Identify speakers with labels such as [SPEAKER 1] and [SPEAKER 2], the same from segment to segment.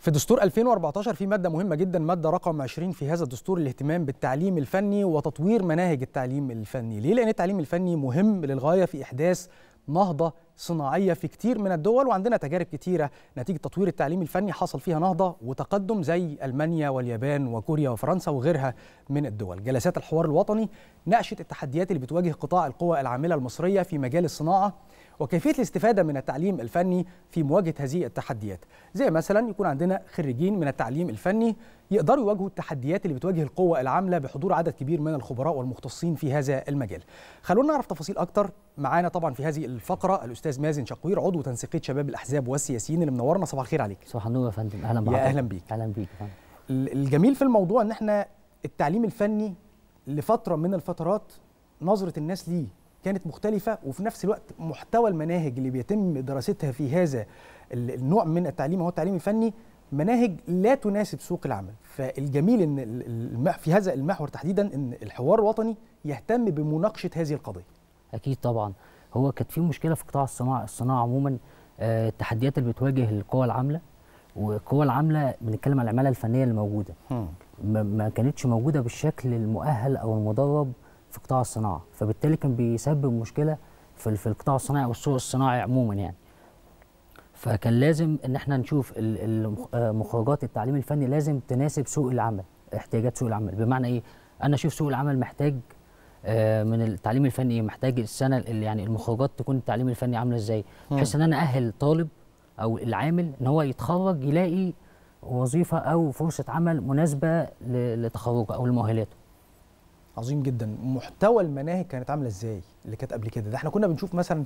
[SPEAKER 1] في دستور 2014 في مادة مهمة جدا مادة رقم 20 في هذا الدستور الاهتمام بالتعليم الفني وتطوير مناهج التعليم الفني ليه؟ لأن التعليم الفني مهم للغاية في إحداث نهضة صناعيه في كتير من الدول وعندنا تجارب كتيره نتيجه تطوير التعليم الفني حصل فيها نهضه وتقدم زي المانيا واليابان وكوريا وفرنسا وغيرها من الدول. جلسات الحوار الوطني ناقشت التحديات اللي بتواجه قطاع القوى العامله المصريه في مجال الصناعه وكيفيه الاستفاده من التعليم الفني في مواجهه هذه التحديات، زي مثلا يكون عندنا خريجين من التعليم الفني يقدروا يواجهوا التحديات اللي بتواجه القوة العاملة بحضور عدد كبير من الخبراء والمختصين في هذا المجال خلونا نعرف تفاصيل أكتر معانا طبعا في هذه الفقرة الأستاذ مازن شقوير عضو تنسيقية شباب الأحزاب والسياسيين اللي منورنا صباح الخير عليك صباح النور يا فندم أهلا بك أهلا بيك أهلا بيك الجميل في الموضوع إن احنا التعليم الفني لفترة من الفترات نظرة الناس ليه كانت مختلفة وفي نفس الوقت محتوى المناهج اللي بيتم دراستها في هذا النوع من التعليم هو التعليم الفني مناهج لا تناسب سوق العمل فالجميل ان في هذا المحور تحديدا ان الحوار الوطني يهتم بمناقشه هذه القضيه اكيد طبعا هو كانت في مشكله في قطاع الصناعه الصناعه عموما
[SPEAKER 2] آه، التحديات اللي بتواجه القوى العامله والقوى العامله بنتكلم عن العماله الفنيه اللي موجوده ما كانتش موجوده بالشكل المؤهل او المدرب في قطاع الصناعه فبالتالي كان بيسبب مشكله في القطاع الصناعي والسوق الصناعي عموما يعني فكان لازم ان احنا نشوف آه، مخرجات التعليم الفني لازم تناسب سوق العمل احتياجات سوق العمل بمعنى ايه انا اشوف سوق العمل محتاج آه، من التعليم الفني محتاج السنه يعني المخرجات تكون التعليم الفني عامله ازاي بحيث ان انا اهل طالب او العامل ان هو يتخرج يلاقي وظيفه او فرصه
[SPEAKER 1] عمل مناسبه لتخرجه او لمؤهلاته عظيم جدا محتوى المناهج كانت عامله ازاي اللي كانت قبل كده ده احنا كنا بنشوف مثلا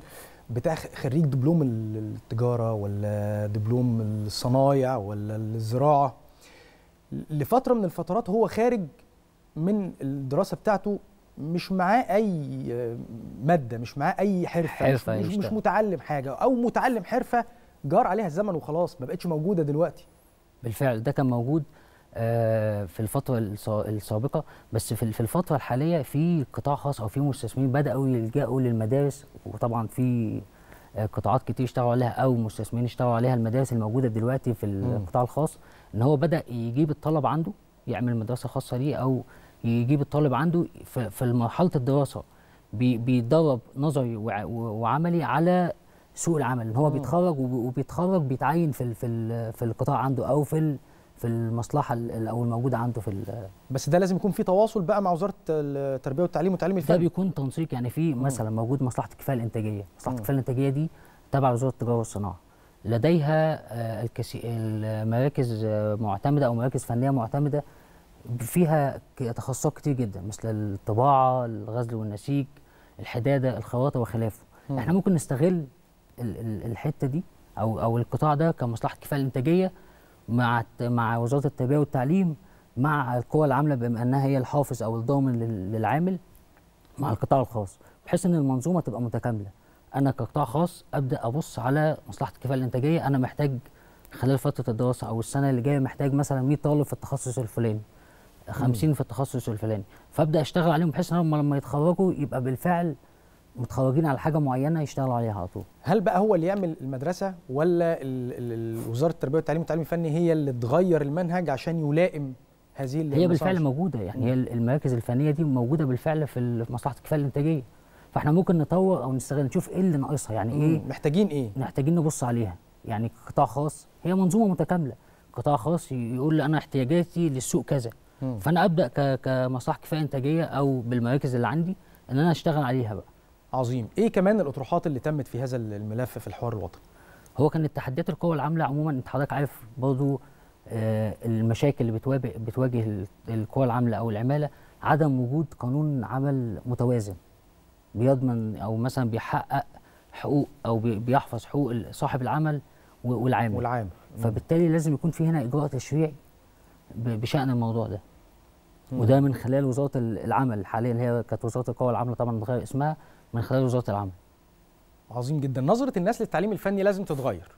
[SPEAKER 1] بتاع خريج دبلوم التجاره ولا دبلوم الصنايع ولا الزراعه لفتره من الفترات هو خارج من الدراسه بتاعته مش معاه اي ماده مش معاه اي حرفه, حرفة مش, مش, مش متعلم حاجه او متعلم حرفه جار عليها الزمن وخلاص ما بقتش موجوده دلوقتي بالفعل ده كان موجود
[SPEAKER 2] آه، في الفتره السابقه بس في الفتره الحاليه في قطاع خاص او في مستثمرين بداوا يلجاوا للمدارس وطبعا في آه، قطاعات كتير اشتغلوا عليها او مستثمرين اشتغلوا عليها المدارس الموجوده دلوقتي في القطاع الخاص ان هو بدا يجيب الطلب عنده يعمل مدرسه خاصه ليه او يجيب الطالب عنده في مرحله الدراسه بيتدرب نظري وعملي على سوق العمل ان هو بيتخرج وبيتخرج بيتعين في في القطاع عنده او في في المصلحه او الموجوده عنده في بس ده لازم يكون في تواصل بقى مع وزاره التربيه والتعليم والتعليم الفني ده بيكون تنسيق يعني في مثلا موجود مصلحه الكفاءه الانتاجيه مصلحه الكفاءه الانتاجيه دي تبع وزاره التجاره والصناعه لديها آه، المراكز آه، معتمده او مراكز فنيه معتمده فيها تخصصات كتير جدا مثل الطباعه الغزل والنسيج الحداده الخواطه وخلافه احنا ممكن نستغل الحته دي او او القطاع ده كمصلحه الكفاءه الانتاجيه مع مع وزاره التربيه والتعليم مع القوى العامله بما انها هي الحافظ او الضامن للعامل مع القطاع الخاص بحيث ان المنظومه تبقى متكامله انا كقطاع خاص ابدا ابص على مصلحه الكفاءه الانتاجيه انا محتاج خلال فتره الدراسه او السنه اللي جايه محتاج مثلا 100 طالب في التخصص الفلاني 50 في التخصص الفلاني فابدا اشتغل عليهم بحيث ان هم لما يتخرجوا
[SPEAKER 1] يبقى بالفعل متخرجين على حاجه معينه يشتغلوا عليها على طول هل بقى هو اللي يعمل المدرسه ولا وزاره التربيه والتعليم والتعليم الفني هي اللي تغير المنهج عشان يلائم هذه هي المصارج. بالفعل
[SPEAKER 2] موجوده يعني هي المراكز الفنيه دي موجوده بالفعل في مصلحه الكفاءه الانتاجيه فاحنا ممكن نطور او نستغل نشوف ايه اللي ناقصها يعني ايه محتاجين ايه محتاجين نبص عليها يعني قطاع خاص هي منظومه متكامله قطاع خاص يقول لي انا احتياجاتي للسوق كذا مم. فانا ابدا كمصلحه كفاءه انتاجيه او بالمراكز اللي عندي ان انا اشتغل عليها بقى عظيم ايه كمان الاطروحات اللي تمت في هذا الملف في الحوار الوطني هو كانت تحديات القوى العامله عموما انت حضرتك عارف برضو آه المشاكل اللي بتواجه بتواجه القوى العامله او العماله عدم وجود قانون عمل متوازن بيضمن او مثلا بيحقق حقوق او بيحفظ حقوق صاحب العمل والعامل والعامل فبالتالي لازم يكون في هنا اجراء تشريعي بشان الموضوع ده وده من خلال وزاره العمل حاليا هي كانت وزاره القوى
[SPEAKER 1] العامله طبعا متغير اسمها من خلال وزاره العمل عظيم جدا نظره الناس للتعليم الفني لازم تتغير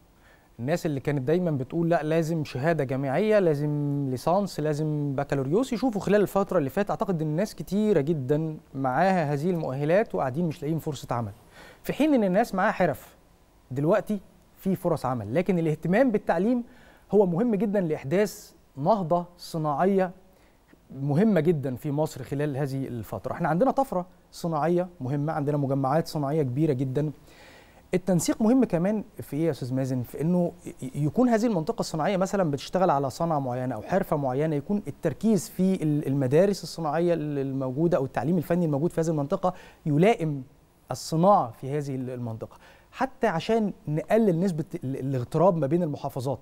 [SPEAKER 1] الناس اللي كانت دايما بتقول لا لازم شهاده جامعيه لازم ليسانس لازم بكالوريوس يشوفوا خلال الفتره اللي فاتت اعتقد ان الناس كتيره جدا معاها هذه المؤهلات وقاعدين مش لاقيين فرصه عمل في حين ان الناس معاها حرف دلوقتي في فرص عمل لكن الاهتمام بالتعليم هو مهم جدا لاحداث نهضه صناعيه مهمه جدا في مصر خلال هذه الفتره احنا عندنا طفره صناعيه مهمه عندنا مجمعات صناعيه كبيره جدا التنسيق مهم كمان في ايه يا استاذ مازن في انه يكون هذه المنطقه الصناعيه مثلا بتشتغل على صنعه معينه او حرفه معينه يكون التركيز في المدارس الصناعيه الموجوده او التعليم الفني الموجود في هذه المنطقه يلائم الصناعه في هذه المنطقه حتى عشان نقلل نسبه الاغتراب ما بين المحافظات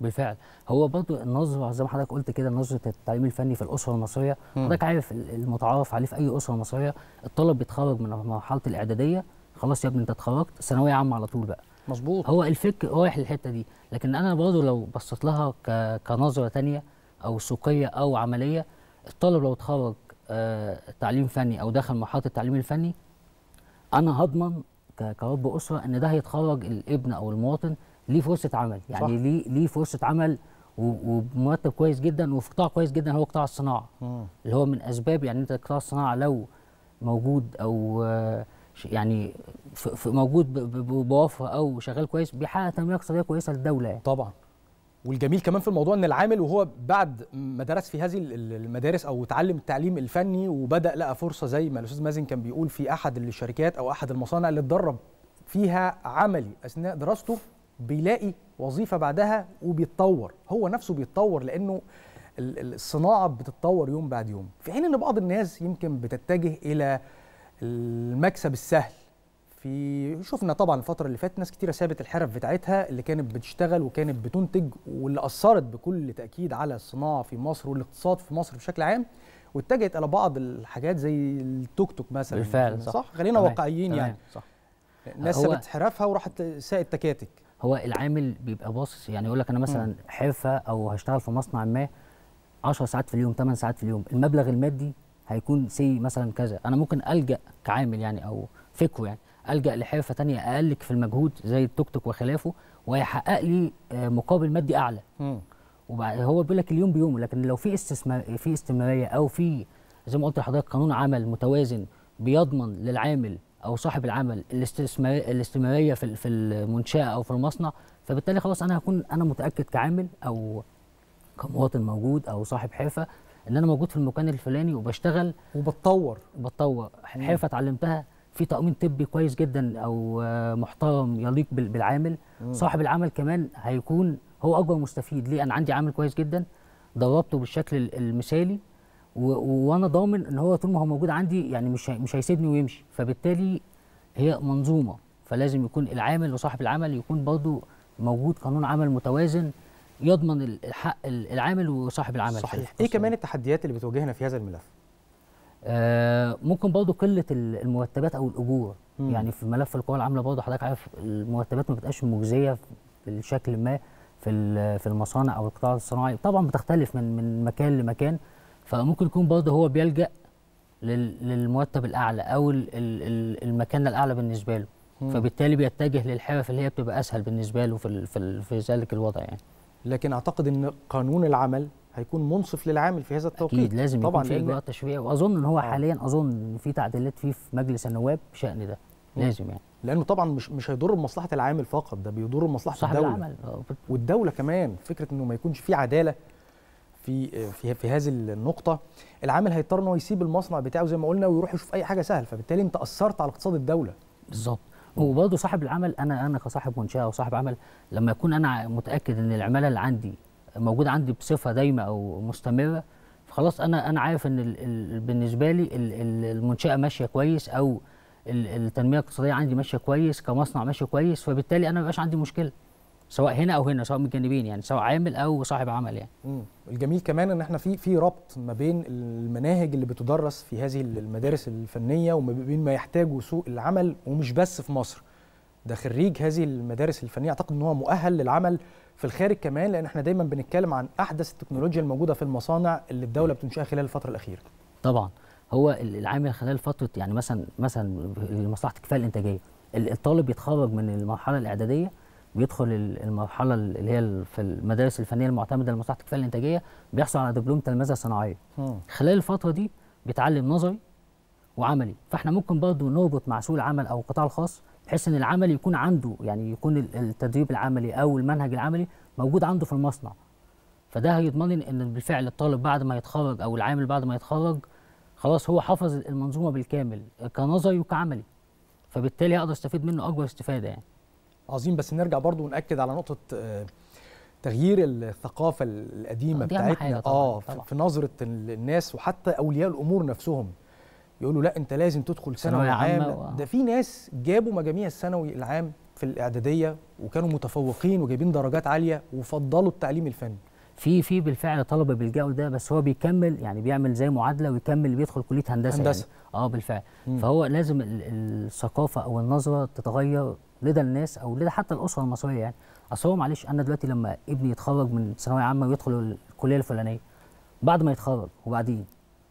[SPEAKER 1] بالفعل هو برضو النظره زي ما
[SPEAKER 2] حضرتك قلت كده نظره التعليم الفني في الاسره المصريه حضرتك عارف المتعارف عليه في اي اسره مصريه الطالب بيتخرج من مرحله الاعداديه خلاص يا ابني انت اتخرجت ثانويه عامه على طول بقى مظبوط هو الفكر رايح للحته دي لكن انا برضو لو بصيت لها كنظره ثانيه او سوقيه او عمليه الطالب لو اتخرج آه تعليم فني او دخل مرحله التعليم الفني انا هضمن كرب اسره ان ده هيتخرج الابن او المواطن ليه فرصه عمل يعني صح. ليه ليه فرصه عمل ومرتب كويس جدا وفي قطاع كويس جدا هو قطاع الصناعه م. اللي هو من اسباب يعني انت قطاع الصناعه لو موجود او يعني موجود بوافره او شغال
[SPEAKER 1] كويس بيحقق تنميه اقتصاديه كويسه للدوله يعني. طبعا والجميل كمان في الموضوع ان العامل وهو بعد ما درس في هذه المدارس او تعلم التعليم الفني وبدا لقى فرصه زي ما الاستاذ مازن كان بيقول في احد الشركات او احد المصانع اللي اتدرب فيها عملي اثناء دراسته بيلاقي وظيفه بعدها وبيتطور هو نفسه بيتطور لانه الصناعه بتتطور يوم بعد يوم في حين ان بعض الناس يمكن بتتجه الى المكسب السهل في شفنا طبعا الفتره اللي فاتت ناس كتيره سابت الحرف بتاعتها اللي كانت بتشتغل وكانت بتنتج واللي اثرت بكل تاكيد على الصناعه في مصر والاقتصاد في مصر بشكل عام واتجهت الى بعض الحاجات زي التوك توك مثلا بالفعل يعني صح, صح؟ خلينا واقعيين يعني صح الناس سابت حرفها وراحت ساقت
[SPEAKER 2] تكاتك هو العامل بيبقى باصص يعني يقول لك انا مثلا حرفه او هشتغل في مصنع ما 10 ساعات في اليوم 8 ساعات في اليوم المبلغ المادي هيكون سي مثلا كذا انا ممكن الجا كعامل يعني او فكره يعني الجا لحرفه تانية اقلك في المجهود زي التوك توك وخلافه ويحقق لي آه، مقابل مادي اعلى وبعد هو بيقول لك اليوم بيوم لكن لو في استثمار في استمراريه او في زي ما قلت لحضرتك قانون عمل متوازن بيضمن للعامل او صاحب العمل الاستمراريه في في المنشاه او في المصنع فبالتالي خلاص انا هكون انا متاكد كعامل او كمواطن موجود او صاحب حرفه ان انا موجود في المكان الفلاني وبشتغل وبتطور بتطور حرفه اتعلمتها في تامين طبي كويس جدا او محترم يليق بالعامل مم. صاحب العمل كمان هيكون هو اكبر مستفيد ليه انا عندي عامل كويس جدا دربته بالشكل المثالي وانا ضامن ان هو طول ما هو موجود عندي يعني مش مش هيسيبني ويمشي فبالتالي هي منظومه فلازم يكون العامل وصاحب العمل يكون برضه موجود قانون عمل متوازن يضمن الحق العامل وصاحب العمل صحيح ايه كمان التحديات اللي بتواجهنا في هذا الملف آه ممكن برضه قله المرتبات او الاجور مم. يعني في ملف القوى العامله برضه حضرتك عارف المرتبات ما بتبقاش مجزيه بشكل ما في في المصانع او القطاع الصناعي طبعا بتختلف من من مكان لمكان فممكن يكون برضه هو بيلجأ للمرتب الأعلى أو المكانة الأعلى بالنسبة له فبالتالي بيتجه للحرف اللي هي بتبقى
[SPEAKER 1] أسهل بالنسبة له في, في, في ذلك الوضع يعني لكن أعتقد أن قانون العمل هيكون منصف للعامل في هذا التوقيت اكيد لازم طبعا يكون في اجراءات
[SPEAKER 2] تشريعيه واظن ان هو آه. حاليا اظن ان في تعديلات
[SPEAKER 1] فيه في مجلس النواب بشان ده لازم يعني لانه طبعا مش مش هيضر بمصلحه العامل فقط ده بيضر بمصلحه الدوله العمل. آه، والدوله كمان فكره انه ما يكونش في عداله في في, في هذه النقطه العامل هيضطر ان هو يسيب المصنع بتاعه زي ما قلنا ويروح يشوف اي حاجه سهل فبالتالي انت اثرت على اقتصاد الدوله بالظبط وبرضه صاحب العمل انا انا كصاحب منشاه
[SPEAKER 2] او صاحب عمل لما اكون انا متاكد ان العماله اللي عندي موجوده عندي بصفه دايمه او مستمره خلاص انا انا عارف ان الـ الـ بالنسبه لي الـ المنشاه ماشيه كويس او التنميه الاقتصاديه عندي ماشيه كويس كمصنع ماشي كويس فبالتالي انا ما عندي مشكله
[SPEAKER 1] سواء هنا او هنا سواء جانبين يعني سواء عامل او صاحب عمل يعني مم. الجميل كمان ان احنا في في ربط ما بين المناهج اللي بتدرس في هذه المدارس الفنيه وما بين ما يحتاجه سوق العمل ومش بس في مصر ده خريج هذه المدارس الفنيه اعتقد ان هو مؤهل للعمل في الخارج كمان لان احنا دايما بنتكلم عن احدث التكنولوجيا الموجوده في المصانع اللي الدوله بتنشئها خلال الفتره الاخيره
[SPEAKER 2] طبعا هو العامل خلال فتره يعني مثلا مثلا لمصلحه الكفاءه الانتاجيه الطالب يتخرج من المرحله الاعداديه بيدخل المرحله اللي هي في المدارس الفنيه المعتمده لمصلحه الكفاءه الانتاجيه بيحصل على دبلوم تلمذه صناعيه خلال الفتره دي بيتعلم نظري وعملي فاحنا ممكن برضه نربط مع سوق العمل او القطاع الخاص بحيث ان العمل يكون عنده يعني يكون التدريب العملي او المنهج العملي موجود عنده في المصنع فده هيضمن ان بالفعل الطالب بعد ما يتخرج او العامل بعد ما يتخرج خلاص هو حفظ المنظومه بالكامل
[SPEAKER 1] كنظري وكعملي فبالتالي اقدر استفيد منه اكبر استفاده يعني عظيم بس نرجع برضو ونأكد على نقطة آه، تغيير الثقافة القديمة بتاعتنا اه طبعًا. في نظرة الناس وحتى أولياء الأمور نفسهم يقولوا لا أنت لازم تدخل ثانوي عام و... ده في ناس جابوا مجاميع الثانوي العام في الإعدادية وكانوا متفوقين وجايبين درجات عالية وفضلوا التعليم الفني في في بالفعل طلبه
[SPEAKER 2] بيلجأوا لده بس هو بيكمل يعني بيعمل زي معادله ويكمل بيدخل كليه هندسه, يعني. هندسة. يعني اه بالفعل مم. فهو لازم الثقافه او النظره تتغير لدى الناس او لدى حتى الاسره المصريه يعني اصل هو معلش انا دلوقتي لما ابني يتخرج من ثانويه عامه ويدخل الكليه الفلانيه بعد ما يتخرج وبعدين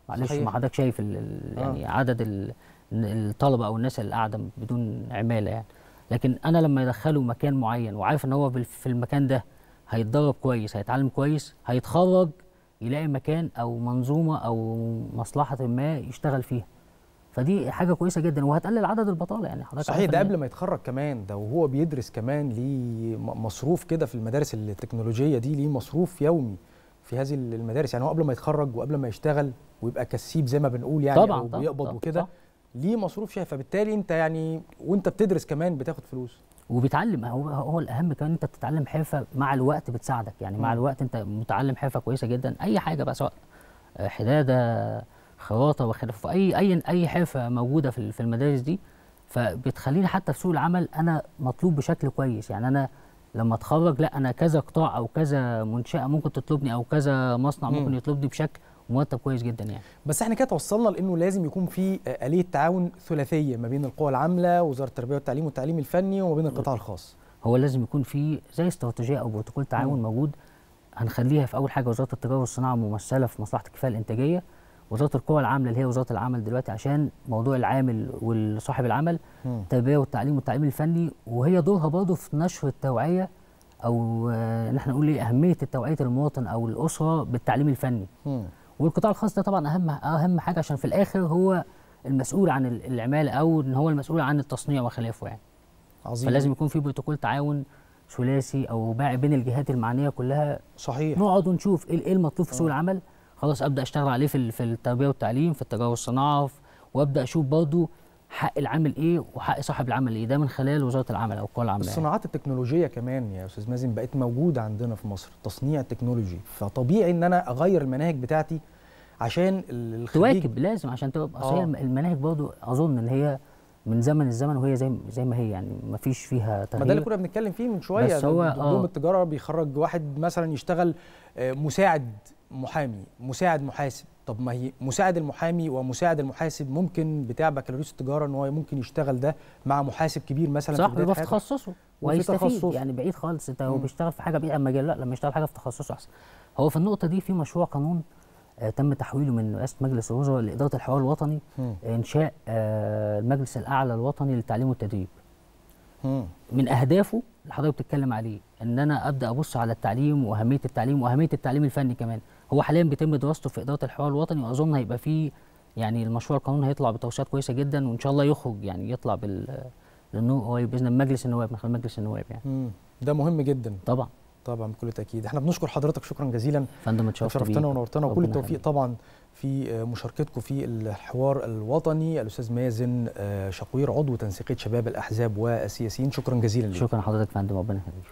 [SPEAKER 2] معلش صحيح. ما حضرتك شايف الـ آه. يعني آه. عدد الطلبه او الناس اللي قاعده بدون عماله يعني لكن انا لما ادخله مكان معين وعارف ان هو في المكان ده هيتدرب كويس هيتعلم كويس هيتخرج يلاقي مكان او منظومه او مصلحه ما يشتغل فيها فدي حاجه كويسه جدا وهتقلل عدد البطاله يعني حضرتك صحيح ده قبل
[SPEAKER 1] ما يتخرج كمان ده وهو بيدرس كمان ليه مصروف كده في المدارس التكنولوجيه دي ليه مصروف يومي في هذه المدارس يعني هو قبل ما يتخرج وقبل ما يشتغل ويبقى كسيب زي ما بنقول يعني طبعا وبيقبض وكده ليه مصروف شهري فبالتالي انت يعني وانت بتدرس كمان بتاخد فلوس وبيتعلم هو
[SPEAKER 2] هو الاهم كمان انت بتتعلم حرفه مع الوقت بتساعدك يعني م. مع الوقت انت متعلم حرفه كويسه جدا اي حاجه بقى سواء حداده خراطه وخلافه اي اي اي حرفه موجوده في المدارس دي فبتخليني حتى في سوق العمل انا مطلوب بشكل كويس يعني انا لما اتخرج لا انا كذا قطاع او كذا منشاه ممكن تطلبني او كذا مصنع ممكن يطلبني بشكل مرتب كويس جدا يعني
[SPEAKER 1] بس احنا كده توصلنا لانه لازم يكون في آه، اليه تعاون ثلاثيه ما بين القوى العامله وزاره التربيه والتعليم والتعليم الفني وما بين القطاع الخاص هو لازم يكون في زي استراتيجيه او بروتوكول تعاون موجود هنخليها في اول حاجه وزاره التجاره والصناعه
[SPEAKER 2] ممثله في مصلحه الكفاءه الانتاجيه وزاره القوى العامله اللي هي وزاره العمل دلوقتي عشان موضوع العامل وصاحب العمل التربيه والتعليم والتعليم الفني وهي دورها برضه في نشر التوعيه او ان آه، احنا نقول ايه اهميه توعيه المواطن او الاسره بالتعليم الفني والقطاع الخاص ده طبعا اهم اهم حاجه عشان في الاخر هو المسؤول عن العماله او ان هو المسؤول عن التصنيع وخلافه يعني عظيم فلازم يكون في بروتوكول تعاون ثلاثي او رباعي بين الجهات المعنيه كلها صحيح نقعد ونشوف إيه،, ايه المطلوب في سوق العمل خلاص ابدا اشتغل عليه في في التربيه والتعليم في التجاره والصناعه وابدا اشوف برضه
[SPEAKER 1] حق العامل ايه وحق صاحب العمل ايه ده من خلال وزاره العمل او القوى العامله الصناعات التكنولوجيه كمان يا استاذ مازن بقت موجوده عندنا في مصر تصنيع التكنولوجي فطبيعي ان انا اغير المناهج بتاعتي عشان الخليج تواكب لازم عشان تبقى آه. اصل المناهج برضه
[SPEAKER 2] اظن ان هي من زمن الزمن وهي زي زي ما هي يعني ما فيش فيها تغيير ما ده اللي كنا
[SPEAKER 1] بنتكلم فيه من شويه بس هو دبلوم آه. التجاره بيخرج واحد مثلا يشتغل آه، مساعد محامي مساعد محاسب طب ما هي مساعد المحامي ومساعد المحاسب ممكن بتاع بكالوريوس التجاره ان هو ممكن يشتغل ده مع محاسب كبير مثلا صح في تخصصه
[SPEAKER 2] ويستفيد يعني بعيد خالص انت هو بيشتغل في حاجه بعيد مجال لا لما يشتغل حاجه في تخصصه احسن هو في النقطه دي في مشروع قانون آه تم تحويله من رئاسه مجلس الوزراء لاداره الحوار الوطني م. انشاء آه المجلس الاعلى الوطني للتعليم والتدريب م. من اهدافه اللي حضرتك بتتكلم عليه ان انا ابدا ابص على التعليم واهميه التعليم واهميه التعليم الفني كمان هو حاليا بيتم دراسته في اداره الحوار الوطني واظن هيبقى فيه يعني المشروع القانون هيطلع بتوصيات كويسه جدا وان شاء الله يخرج يعني يطلع بال لانه هو باذن مجلس النواب من خلال مجلس النواب يعني
[SPEAKER 1] ده مهم جدا طبعا طبعا بكل تاكيد احنا بنشكر حضرتك شكرا جزيلا فندم شرفتنا ونورتنا وكل التوفيق طبعا في آه، مشاركتكم في الحوار الوطني الاستاذ مازن آه، شقوير عضو تنسيقيه شباب الاحزاب والسياسيين شكرا جزيلا لك شكرا حضرتك فندم ربنا يخليك